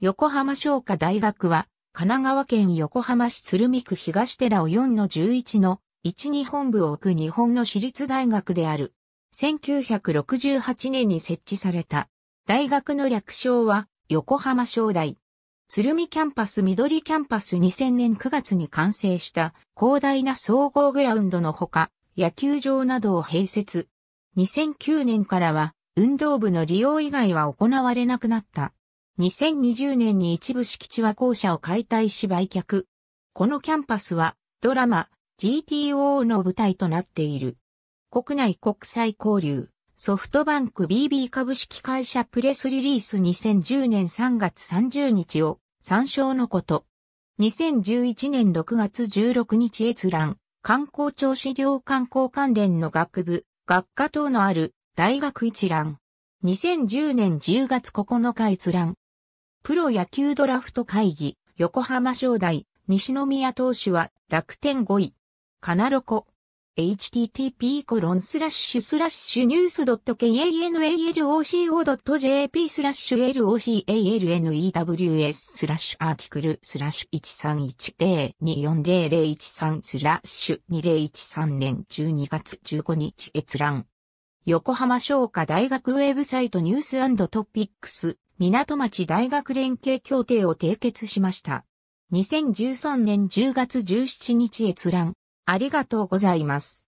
横浜商科大学は、神奈川県横浜市鶴見区東寺を4の11の1日本部を置く日本の私立大学である。1968年に設置された。大学の略称は横浜商大。鶴見キャンパス緑キャンパス2000年9月に完成した広大な総合グラウンドのほか、野球場などを併設。2009年からは運動部の利用以外は行われなくなった。2020年に一部敷地は校舎を解体し売却。このキャンパスはドラマ GTO の舞台となっている。国内国際交流。ソフトバンク BB 株式会社プレスリリース2010年3月30日を参照のこと。2011年6月16日閲覧、観光庁資料観光関連の学部、学科等のある大学一覧。2010年10月9日閲覧、プロ野球ドラフト会議、横浜商大、西宮投手は楽天5位。カナロコ。http コロンスラッシュスラッシュニュース k a n a l o l c o j p スラッシュ localnews スラッシュアーティクルスラッシュ1310240013スラッシュ2013年12月15日閲覧横浜商科大学ウェブサイトニューストピックス港町大学連携協定を締結しました。2013年10月17日閲覧。ありがとうございます。